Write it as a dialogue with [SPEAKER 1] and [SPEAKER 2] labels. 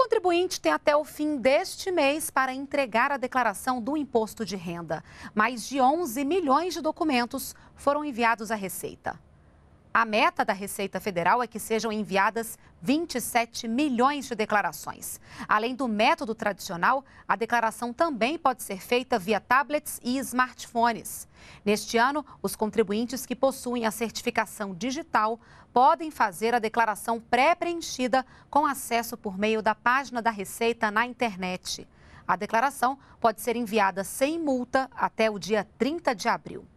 [SPEAKER 1] contribuinte tem até o fim deste mês para entregar a declaração do imposto de renda. Mais de 11 milhões de documentos foram enviados à Receita. A meta da Receita Federal é que sejam enviadas 27 milhões de declarações. Além do método tradicional, a declaração também pode ser feita via tablets e smartphones. Neste ano, os contribuintes que possuem a certificação digital podem fazer a declaração pré-preenchida com acesso por meio da página da Receita na internet. A declaração pode ser enviada sem multa até o dia 30 de abril.